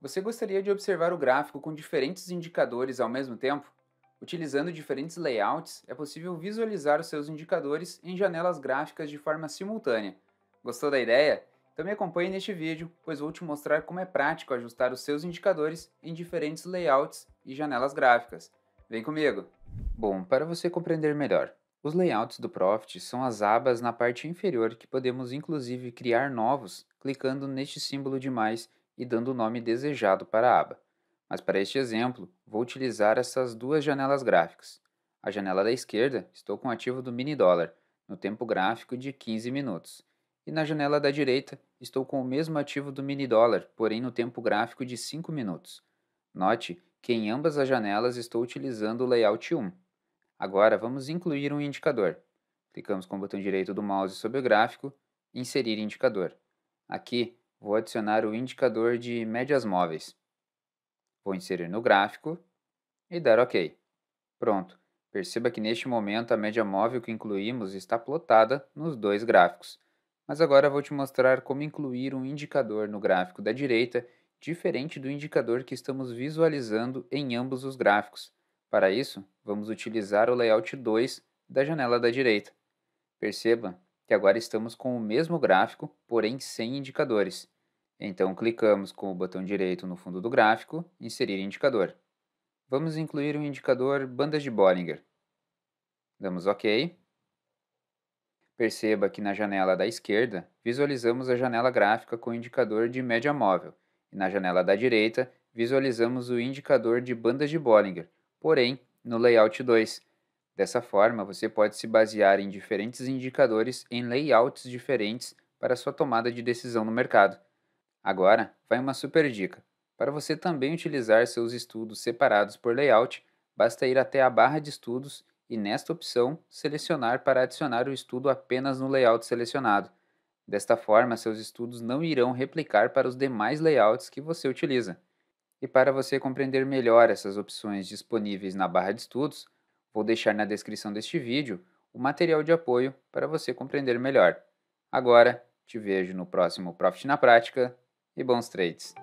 Você gostaria de observar o gráfico com diferentes indicadores ao mesmo tempo? Utilizando diferentes layouts, é possível visualizar os seus indicadores em janelas gráficas de forma simultânea. Gostou da ideia? Então me acompanhe neste vídeo, pois vou te mostrar como é prático ajustar os seus indicadores em diferentes layouts e janelas gráficas. Vem comigo! Bom, para você compreender melhor, os layouts do Profit são as abas na parte inferior que podemos inclusive criar novos clicando neste símbolo de mais e dando o nome desejado para a aba. Mas para este exemplo, vou utilizar essas duas janelas gráficas. A janela da esquerda, estou com o ativo do mini dólar, no tempo gráfico de 15 minutos. E na janela da direita, estou com o mesmo ativo do mini dólar, porém no tempo gráfico de 5 minutos. Note que em ambas as janelas estou utilizando o layout 1. Agora vamos incluir um indicador. Clicamos com o botão direito do mouse sobre o gráfico, inserir indicador. Aqui vou adicionar o indicador de médias móveis. Vou inserir no gráfico e dar OK. Pronto. Perceba que neste momento a média móvel que incluímos está plotada nos dois gráficos. Mas agora vou te mostrar como incluir um indicador no gráfico da direita, diferente do indicador que estamos visualizando em ambos os gráficos. Para isso, vamos utilizar o layout 2 da janela da direita. Perceba que agora estamos com o mesmo gráfico, porém sem indicadores. Então clicamos com o botão direito no fundo do gráfico, inserir indicador. Vamos incluir o um indicador bandas de Bollinger. Damos OK. Perceba que na janela da esquerda, visualizamos a janela gráfica com o indicador de média móvel, e na janela da direita, visualizamos o indicador de bandas de Bollinger, porém no layout 2, Dessa forma, você pode se basear em diferentes indicadores em layouts diferentes para sua tomada de decisão no mercado. Agora, vai uma super dica. Para você também utilizar seus estudos separados por layout, basta ir até a barra de estudos e nesta opção selecionar para adicionar o estudo apenas no layout selecionado. Desta forma, seus estudos não irão replicar para os demais layouts que você utiliza. E para você compreender melhor essas opções disponíveis na barra de estudos, Vou deixar na descrição deste vídeo o material de apoio para você compreender melhor. Agora, te vejo no próximo Profit na Prática e bons trades!